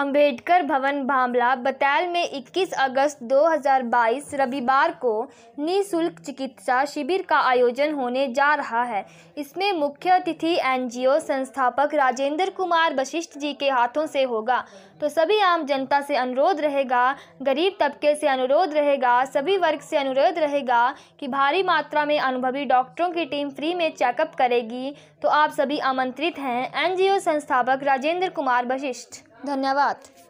अंबेडकर भवन भामला बतैल में 21 अगस्त 2022 रविवार को निशुल्क चिकित्सा शिविर का आयोजन होने जा रहा है इसमें मुख्य अतिथि एनजीओ संस्थापक राजेंद्र कुमार वशिष्ठ जी के हाथों से होगा तो सभी आम जनता से अनुरोध रहेगा गरीब तबके से अनुरोध रहेगा सभी वर्ग से अनुरोध रहेगा कि भारी मात्रा में अनुभवी डॉक्टरों की टीम फ्री में चेकअप करेगी तो आप सभी आमंत्रित हैं एनजीओ संस्थापक राजेंद्र कुमार वशिष्ठ धन्यवाद